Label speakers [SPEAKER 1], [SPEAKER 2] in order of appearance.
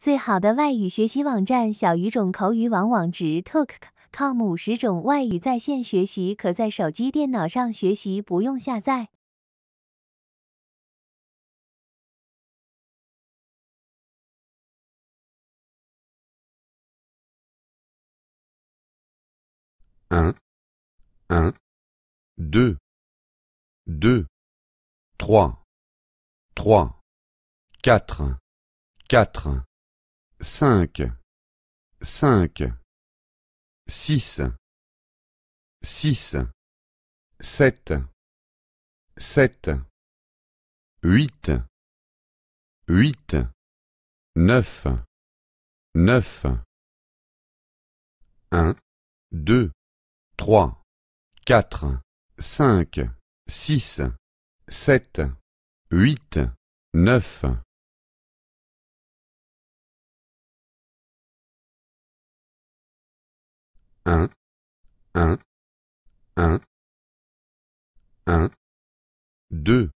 [SPEAKER 1] 最好的外语学习网站：小语种口语网网址：tok.com，五十种外语在线学习，可在手机、电脑上学习，不用下载。一，e 二，二，a t 四，四。cinq, cinq, six, six, sept, sept, huit, huit, neuf, neuf, un, deux, trois, quatre, cinq, six, sept, huit, neuf. un un un un deux